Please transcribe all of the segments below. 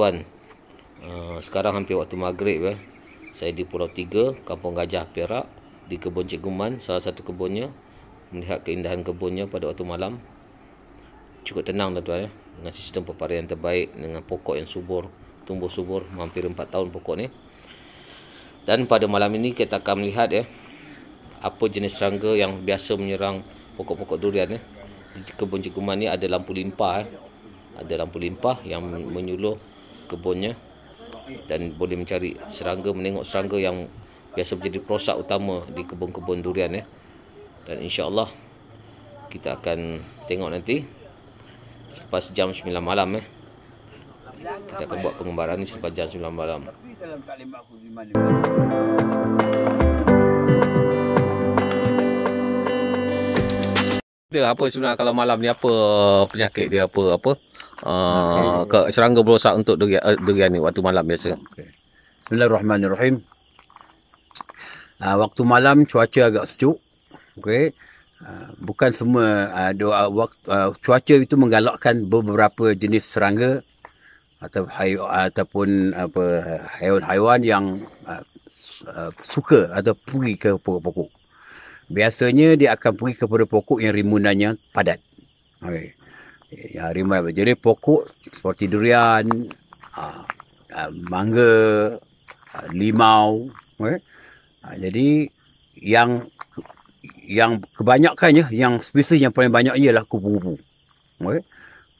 tuan-tuan eh, Sekarang hampir waktu maghrib ya. Saya di Pulau Tiga, Kampung Gajah, Perak Di Kebun Cik Guman, salah satu kebunnya Melihat keindahan kebunnya pada waktu malam Cukup tenang tuan-tuan lah, ya. Eh. Dengan sistem peparian terbaik Dengan pokok yang subur Tumbuh subur, hampir 4 tahun pokok ni Dan pada malam ini kita akan melihat ya Apa jenis serangga yang biasa menyerang pokok-pokok durian ya. Di Kebun Cik Guman ni ada lampu limpah ya. Ada lampu limpah yang menyuluh kebunnya dan boleh mencari serangga menengok serangga yang biasa menjadi perosak utama di kebun-kebun durian ya. Dan insya-Allah kita akan tengok nanti selepas jam 9 malam ya. Kita akan buat pengembaraan ni selepas jam 9 malam. Dia apa sebenarnya kalau malam ni apa penyakit dia apa apa? okay. Ah, ke serangga berosak untuk durian, uh, eh, durian ni waktu malam biasa. Okay. Bismillahirrahmanirrahim. Uh, waktu malam cuaca agak sejuk. Okey. Uh, bukan semua uh, doa, waktu, uh, cuaca itu menggalakkan beberapa jenis serangga atau hai ataupun apa haiwan-haiwan yang uh, suka atau pergi ke pokok-pokok. Biasanya dia akan pergi kepada pokok yang rimbunannya padat. Okey. Ya, harimau. Jadi pokok seperti durian, ha, ha, mangga, ha, limau. Okay? Eh. jadi yang yang kebanyakan ya, yang spesies yang paling banyak ialah kupu-kupu. Okay? Eh.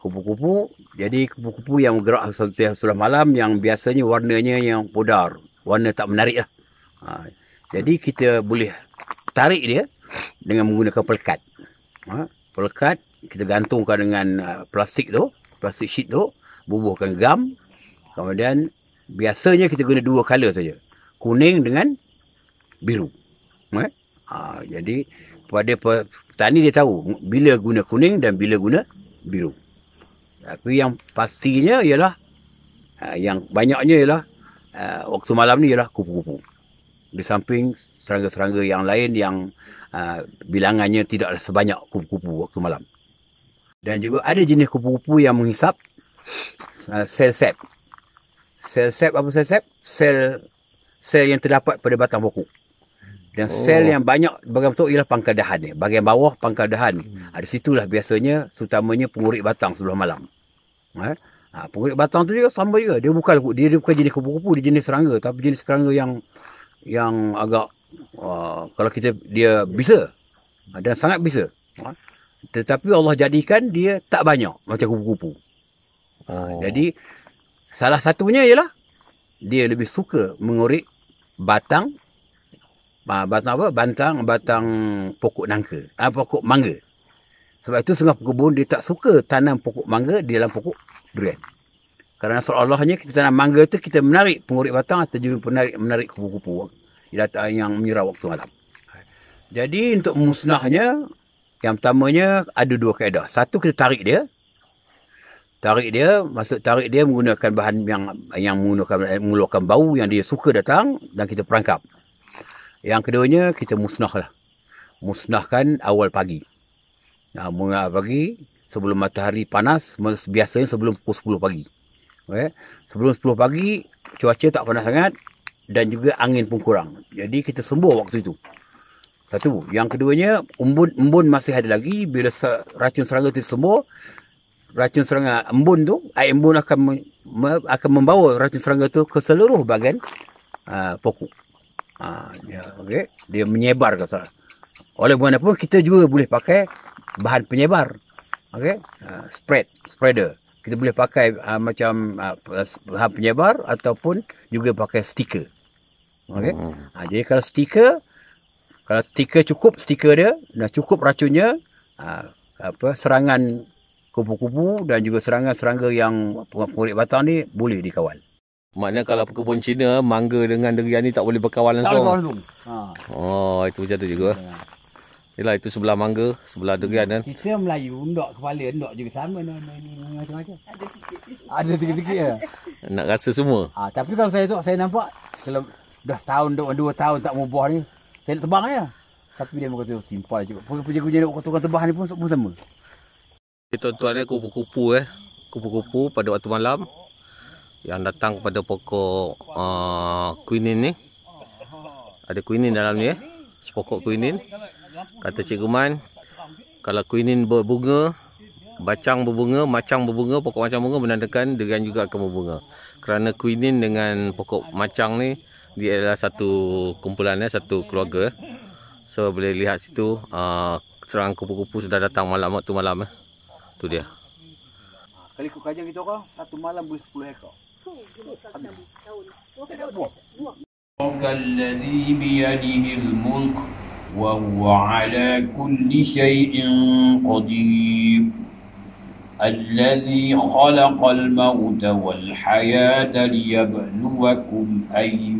Kupu-kupu. Jadi kupu-kupu yang gerak setiap sudah malam yang biasanya warnanya yang pudar. Warna tak menarik lah. jadi kita boleh tarik dia dengan menggunakan pelekat. pelekat kita gantungkan dengan uh, plastik tu, plastik sheet tu, bubuhkan gam. Kemudian biasanya kita guna dua color saja. Kuning dengan biru. Okay? Ha, jadi pada petani dia tahu bila guna kuning dan bila guna biru. Tapi yang pastinya ialah ha, yang banyaknya ialah ha, waktu malam ni ialah kupu-kupu. Di samping serangga-serangga yang lain yang ha, bilangannya tidak sebanyak kupu-kupu waktu malam dan juga ada jenis kupu-kupu yang menghisap uh, sel sap. Sel sap apa sel sap? Sel sel yang terdapat pada batang pokok. Dan oh. sel yang banyak bagian tu ialah pangkal dahan Bagian bawah pangkal dahan. Hmm. Ada situlah biasanya terutamanya pengurik batang sebelum malam. Eh? Ha, pengurik batang tu juga sama juga. Dia bukan dia, dia bukan jenis kupu-kupu, dia jenis serangga tapi jenis serangga yang yang agak uh, kalau kita dia bisa ha, dan sangat bisa. Ha? Tetapi Allah jadikan dia tak banyak macam kupu-kupu. Ha, oh. jadi salah satunya ialah dia lebih suka mengorek batang ha, batang apa? Batang batang pokok nangka. Ah pokok mangga. Sebab itu setengah kebun dia tak suka tanam pokok mangga di dalam pokok durian. Kerana seolah Allahnya kita tanam mangga itu kita menarik pengorek batang atau juga menarik, menarik kupu-kupu yang menyerah waktu malam. Jadi untuk musnahnya yang pertamanya ada dua kaedah. Satu kita tarik dia. Tarik dia, masuk tarik dia menggunakan bahan yang yang menggunakan mengeluarkan bau yang dia suka datang dan kita perangkap. Yang keduanya kita musnahlah. Musnahkan awal pagi. Nah, ha, mula pagi sebelum matahari panas biasanya sebelum pukul 10 pagi. Okay. Sebelum 10 pagi cuaca tak panas sangat dan juga angin pun kurang. Jadi kita sembuh waktu itu. Satu. Yang keduanya, embun embun masih ada lagi. Bila racun serangga itu semua, racun serangga embun tu, air embun akan akan membawa racun serangga tu ke seluruh bahagian uh, pokok. Ha, ah, dia, ya, okay. dia menyebar ke sana. Oleh mana pun, kita juga boleh pakai bahan penyebar. Okay. Uh, ah, spread, spreader. Kita boleh pakai uh, macam uh, penyebar ataupun juga pakai stiker. Okay. Hmm. jadi kalau stiker, kalau stiker cukup stiker dia dah cukup racunnya uh, apa serangan kupu-kupu dan juga serangan serangga yang pengurik batang ni boleh dikawal. Maknanya kalau kebun Cina mangga dengan durian ni tak boleh berkawan langsung. Tak langsung. Ha. Oh, itu macam tu juga. Ya. Yalah itu sebelah mangga, sebelah durian kan. Kita Melayu ndak kepala ndak juga sama macam-macam. Ada sikit. Ada sikit-sikit ya. Nak rasa semua. Ah, ha, tapi kalau saya tu saya nampak dah setahun dah dua tahun tak buah ni. Saya nak tebang ya. Tapi dia kata oh, simpal juga. Pun punya kerja nak tukar tebah ni pun sama. sama. Tuan-tuan ni eh, kupu-kupu eh. Kupu-kupu pada waktu malam yang datang kepada pokok a uh, quinin ni. Ada quinin dalam ni eh. Sepokok quinin. Kata cik Man, kalau quinin berbunga, bacang berbunga, macang berbunga, pokok macang berbunga menandakan dengan juga akan berbunga. Kerana quinin dengan pokok macang ni dia adalah satu kumpulan ya, satu keluarga. So boleh lihat situ uh, serang kupu-kupu sudah datang malam waktu malam eh. Tu dia. Kali ikut kajian kita kau, satu malam boleh 10 ekor. Rabbuka alladhi bi yadihi al-mulk wa huwa ala kulli shay'in qadir. الذي خلق الموت والحياة ليبلوكم أيها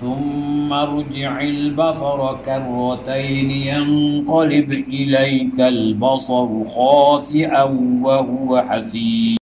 ثم ارجع البصر كرتين ينقلب إليك البصر خاسئا وهو حسين